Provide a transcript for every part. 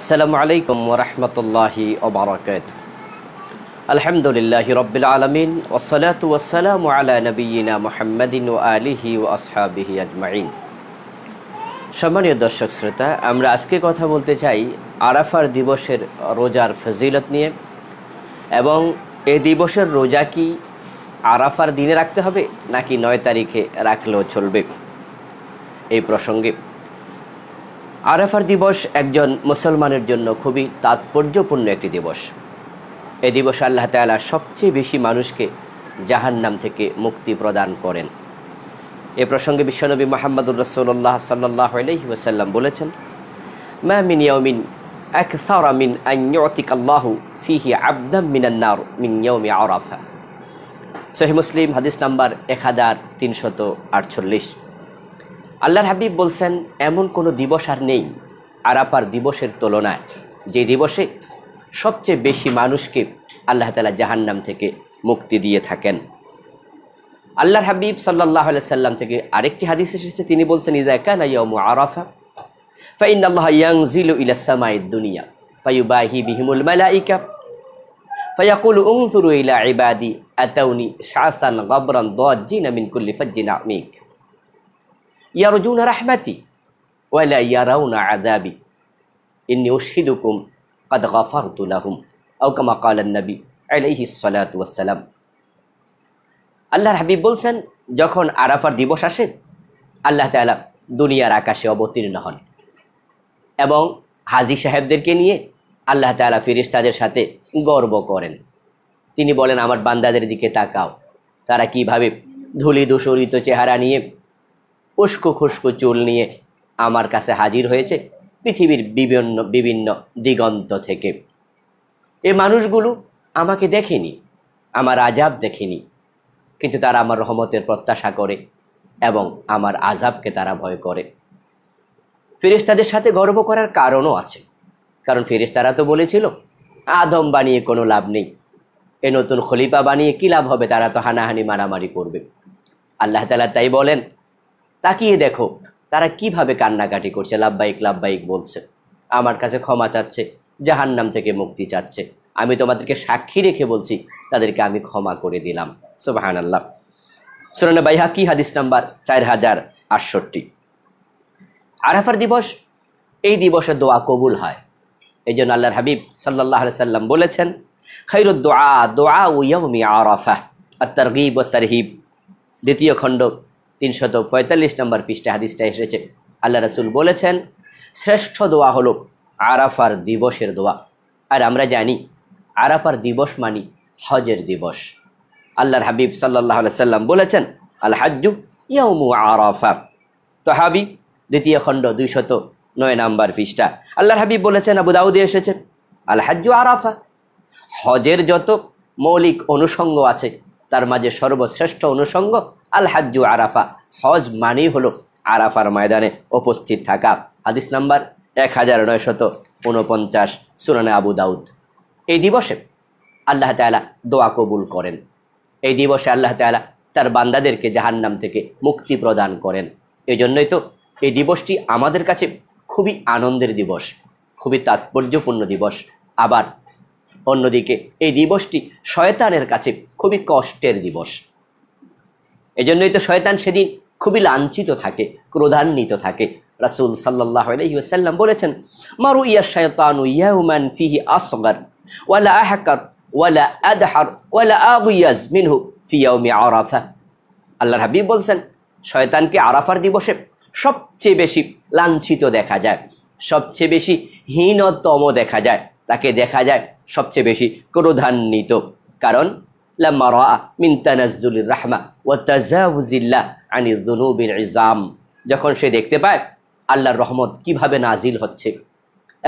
আসসালামু আলাইকুম ওরহমতুল্লাহি ওবরাকাত আলহামদুলিল্লাহি রবিল আলমিন ওসলাত ওসালাম আলা নবীনা মোহাম্মদিন ও আলিহি ও আসহাবিহি আজমাইন সম্মানীয় দর্শক শ্রোতা আমরা আজকে কথা বলতে চাই আরাফার দিবসের রোজার ফজিলত নিয়ে এবং এ দিবসের রোজা কি আরাফার দিনে রাখতে হবে নাকি নয় তারিখে রাখলেও চলবে এই প্রসঙ্গে আরাফার দিবস একজন মুসলমানের জন্য খুবই তাৎপর্যপূর্ণ একটি দিবস এ দিবস আল্লাহ তালা সবচেয়ে বেশি মানুষকে নাম থেকে মুক্তি প্রদান করেন এ প্রসঙ্গে বিশ্বনবী মোহাম্মদুর রসুল্লাহ সাল্লাহ আলহি বলেছেন মা এক ইয়াউমিন আকসারা ফিহি আবদাম মিনান নার আরাফা সহি মুসলিম হাদিস নাম্বার এক হাজার তিনশত আটচল্লিশ আল্লাহর হাবিব বলছেন এমন কোনো দিবস আর নেই আরাপার দিবসের তুলনায় যে দিবসে সবচেয়ে বেশি মানুষকে আল্লাহ তালা জাহান্নাম থেকে মুক্তি দিয়ে থাকেন আল্লাহর হাবিব সাল্লাহ সাল্লাম থেকে আরেকটি হাদিস এসেছে তিনি বলছেন ইজা ইয়মু আরাফা ফাইন আল্লাহ ইয়াংজিল দুনিয়া ইয়ারজুনা রাহমাতি ওয়ালা ইয়ারাউনা আদাবি ইন্নি ওশহিদুকুম কাদ গাফারতু লাহুম আও কামা কালান নবী আলাইহি সালাতু ওয়াসসালাম আল্লাহর হাবিব বলছেন যখন আরাফার দিবস আসে আল্লাহ তাআলা দুনিয়ার আকাশে অবতীর্ণ হন এবং হাজি সাহেবদেরকে নিয়ে আল্লাহ তালা ফিরিস্তাদের সাথে গর্ব করেন তিনি বলেন আমার বান্দাদের দিকে তাকাও তারা কীভাবে ধুলি দূষরিত চেহারা নিয়ে উস্কো খুস্কো চুল নিয়ে আমার কাছে হাজির হয়েছে পৃথিবীর বিভিন্ন বিভিন্ন দিগন্ত থেকে এ মানুষগুলো আমাকে দেখেনি আমার আজাব দেখেনি কিন্তু তারা আমার রহমতের প্রত্যাশা করে এবং আমার আজাবকে তারা ভয় করে ফেরেশতাদের সাথে গর্ব করার কারণও আছে কারণ ফেরেশতারা তো বলেছিল আদম বানিয়ে কোনো লাভ নেই এ নতুন খলিফা বানিয়ে কী লাভ হবে তারা তো হানাহানি মারামারি করবে আল্লাহ তালা তাই বলেন তাকিয়ে দেখো তারা কিভাবে কান্নাকাটি করছে লাভবাহিক লাভবাহিক বলছে আমার কাছে ক্ষমা চাচ্ছে জাহান্নাম থেকে মুক্তি চাচ্ছে আমি তোমাদেরকে সাক্ষী রেখে বলছি তাদেরকে আমি ক্ষমা করে দিলাম সোহান আল্লাহ সুরানা বাইহাকি হাদিস নাম্বার চার হাজার আটষট্টি আরাফার দিবস এই দিবসে দোয়া কবুল হয় এই জন্য আল্লাহর হাবিব সাল্লাহ সাল্লাম বলেছেন খৈর দোয়া দোয়া উয়মি আরাফা আর গিব ও হিব দ্বিতীয় খণ্ড তিনশত পঁয়তাল্লিশ নম্বর পৃষ্ঠে হাদিসটা এসেছে আল্লাহ রসুল বলেছেন শ্রেষ্ঠ দোয়া হলো আরাফার দিবসের দোয়া আর আমরা জানি আরাফার দিবস মানি হজের দিবস আল্লাহর হাবিব সাল্লাহ সাল্লাম বলেছেন আল হাজ্জু ইয়ামু আরাফা তহাবি দ্বিতীয় খণ্ড দুইশত নয় নম্বর পৃষ্ঠা আল্লাহর হাবিব বলেছেন আবু দাউদি এসেছে আল আরাফা হজের যত মৌলিক অনুষঙ্গ আছে তার মাঝে সর্বশ্রেষ্ঠ অনুষঙ্গ আল আরাফা হজ মানেই হলো আরাফার ময়দানে উপস্থিত থাকা হাদিস নাম্বার এক হাজার নয়শত ঊনপঞ্চাশ সুনানে আবু দাউদ এই দিবসে আল্লাহ তালা দোয়া কবুল করেন এই দিবসে আল্লাহ তালা তার বান্দাদেরকে জাহান্নাম থেকে মুক্তি প্রদান করেন এই জন্যই তো এই দিবসটি আমাদের কাছে খুবই আনন্দের দিবস খুবই তাৎপর্যপূর্ণ দিবস আবার অন্যদিকে এই দিবসটি শয়তানের কাছে খুবই কষ্টের দিবস এজন্যই তো শয়তান সেদিন খুবই লাঞ্ছিত থাকে ক্রোধান্বিত থাকে রাসুল সাল্লাহাম বলেছেন মারু ইয়া শয়তানু ইয়াউমান ফিহি আসগর ওয়ালা আহকার ওয়ালা আদহার ওয়ালা আগুয়াজ মিনহু ফিয়াউমি আরাফা আল্লাহ হাবিব বলছেন শয়তানকে আরাফার দিবসে সবচেয়ে বেশি লাঞ্ছিত দেখা যায় সবচেয়ে বেশি হীনতম দেখা যায় তাকে দেখা যায় সবচেয়ে বেশি ক্রোধান্বিত কারণ লাম্মা রাহমা ও তাজাউজিল্লা আনি ইজাম যখন সে দেখতে পায় আল্লাহর রহমত কিভাবে নাজিল হচ্ছে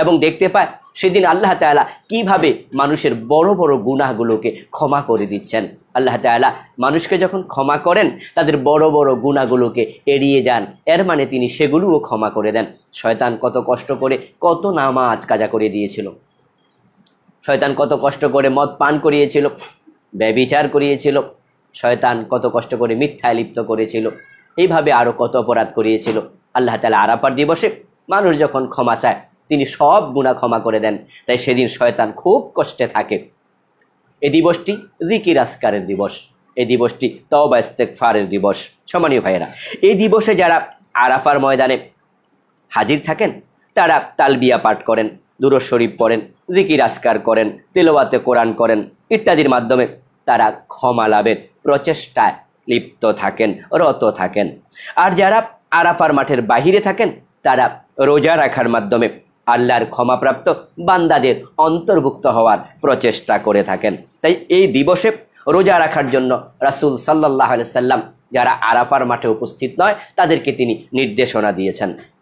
এবং দেখতে পায় সেদিন আল্লাহ তালা কিভাবে মানুষের বড় বড় গুণাগুলোকে ক্ষমা করে দিচ্ছেন আল্লাহ তালা মানুষকে যখন ক্ষমা করেন তাদের বড় বড় গুণাগুলোকে এড়িয়ে যান এর মানে তিনি সেগুলোও ক্ষমা করে দেন শয়তান কত কষ্ট করে কত নামাজ কাজা করে দিয়েছিল শয়তান কত কষ্ট করে মদ পান করিয়েছিল ব্যবিচার করিয়েছিল শয়তান কত কষ্ট করে মিথ্যায় লিপ্ত করেছিল এইভাবে আরও কত অপরাধ করিয়েছিল আল্লাহ তালা আরাপার দিবসে মানুষ যখন ক্ষমা চায় তিনি সব গুণা ক্ষমা করে দেন তাই সেদিন শয়তান খুব কষ্টে থাকে এ দিবসটি জিকির আসকারের দিবস এ দিবসটি তওবা ফারের দিবস সমানীয় ভাইয়েরা এই দিবসে যারা আরাফার ময়দানে হাজির থাকেন তারা তালবিয়া পাঠ করেন দুরো শরীফ পড়েন জিকির আসকার করেন তেলোয়াতে কোরআন করেন ইত্যাদির মাধ্যমে তারা ক্ষমা লাভের প্রচেষ্টায় লিপ্ত থাকেন রত থাকেন আর যারা আরাফার মাঠের বাহিরে থাকেন তারা রোজা রাখার মাধ্যমে আল্লাহর ক্ষমাপ্রাপ্ত বান্দাদের অন্তর্ভুক্ত হওয়ার প্রচেষ্টা করে থাকেন তাই এই দিবসে রোজা রাখার জন্য রাসুল সাল্লাহ সাল্লাম যারা আরাফার মাঠে উপস্থিত নয় তাদেরকে তিনি নির্দেশনা দিয়েছেন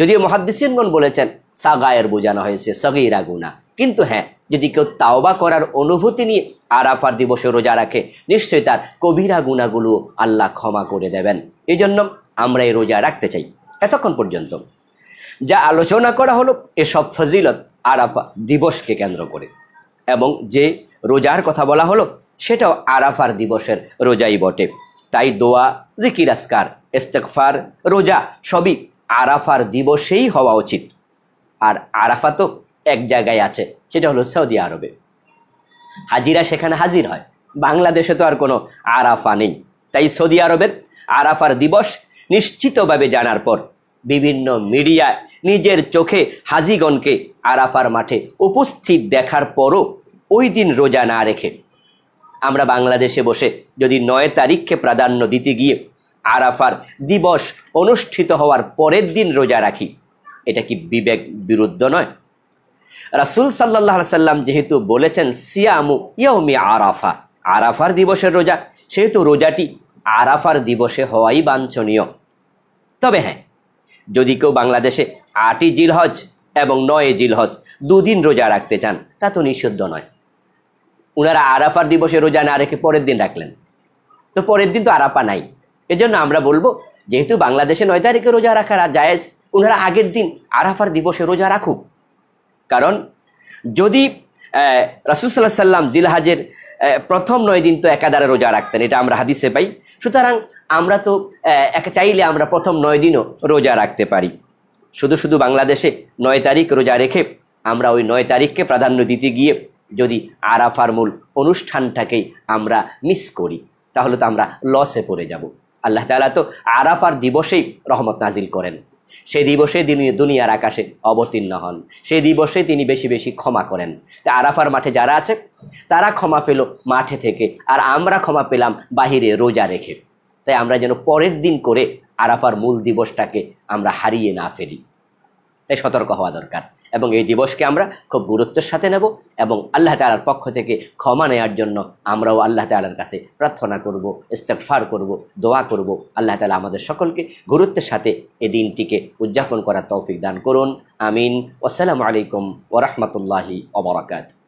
যদিও মহাদ্দিসিনগণ বলেছেন সাগায়ের বোঝানো হয়েছে সগিরা গুনা কিন্তু হ্যাঁ যদি কেউ তাওবা করার অনুভূতি নিয়ে আরাফার দিবসে রোজা রাখে নিশ্চয়ই তার কবিরা গুণাগুলো আল্লাহ ক্ষমা করে দেবেন এই জন্য আমরা এই রোজা রাখতে চাই এতক্ষণ পর্যন্ত যা আলোচনা করা হলো এসব ফজিলত আরাফা দিবসকে কেন্দ্র করে এবং যে রোজার কথা বলা হলো সেটাও আরাফার দিবসের রোজাই বটে তাই দোয়া রিকিরাস্কার ইস্তেকফার রোজা সবই আরাফার দিবসেই হওয়া উচিত আর আরাফা তো এক জায়গায় আছে সেটা হলো সৌদি আরবে হাজিরা সেখানে হাজির হয় বাংলাদেশে তো আর কোনো আরাফা নেই তাই সৌদি আরবের আরাফার দিবস নিশ্চিতভাবে জানার পর বিভিন্ন মিডিয়া নিজের চোখে হাজিগণকে আরাফার মাঠে উপস্থিত দেখার পরও ওই দিন রোজা না রেখে আমরা বাংলাদেশে বসে যদি নয় তারিখকে প্রাধান্য দিতে গিয়ে আরাফার দিবস অনুষ্ঠিত হওয়ার পরের দিন রোজা রাখি এটা কি বিবেক বিরুদ্ধ নয় রাসুল সাল্লাহ সাল্লাম যেহেতু বলেছেন সিয়ামু ইয়ামি আরাফা আরাফার দিবসের রোজা সেহেতু রোজাটি আরাফার দিবসে হওয়াই বাঞ্ছনীয় তবে হ্যাঁ যদি কেউ বাংলাদেশে আটই জিলহজ এবং নয় জিলহজ দুদিন রোজা রাখতে চান তা তো নিষিদ্ধ নয় উনারা আরাফার দিবসে রোজা না রেখে পরের দিন রাখলেন তো পরের দিন তো আরাফা নাই এজন্য আমরা বলবো যেহেতু বাংলাদেশে নয় তারিখে রোজা রাখা জায়েজ ওনারা আগের দিন আরাফার দিবসে রোজা রাখুক কারণ যদি রাসুসাল্লাহ সাল্লাম জিলহাজের প্রথম নয় দিন তো একাধারে রোজা রাখতেন এটা আমরা হাদিসে পাই সুতরাং আমরা তো চাইলে আমরা প্রথম নয় দিনও রোজা রাখতে পারি শুধু শুধু বাংলাদেশে নয় তারিখ রোজা রেখে আমরা ওই নয় তারিখকে প্রাধান্য দিতে গিয়ে যদি আরাফার মূল অনুষ্ঠানটাকেই আমরা মিস করি তাহলে তো আমরা লসে পড়ে যাব আল্লাহ তালা তো আরাফার দিবসেই রহমত নাজিল করেন সেই দিবসে তিনি দুনিয়ার আকাশে অবতীর্ণ হন সেই দিবসে তিনি বেশি বেশি ক্ষমা করেন তা আরাফার মাঠে যারা আছে তারা ক্ষমা পেল মাঠে থেকে আর আমরা ক্ষমা পেলাম বাহিরে রোজা রেখে তাই আমরা যেন পরের দিন করে আরাফার মূল দিবসটাকে আমরা হারিয়ে না ফেলি তাই সতর্ক হওয়া দরকার এবং এই দিবসকে আমরা খুব গুরুত্বের সাথে নেব এবং আল্লাহ তালার পক্ষ থেকে ক্ষমা নেওয়ার জন্য আমরাও আল্লাহ তালার কাছে প্রার্থনা করব ইস্তেকফার করব দোয়া করব আল্লাহ তালা আমাদের সকলকে গুরুত্বের সাথে এই দিনটিকে উদযাপন করার তৌফিক দান করুন আমিন আসসালামু আলাইকুম ওরহমতুল্লাহি অবরাকাত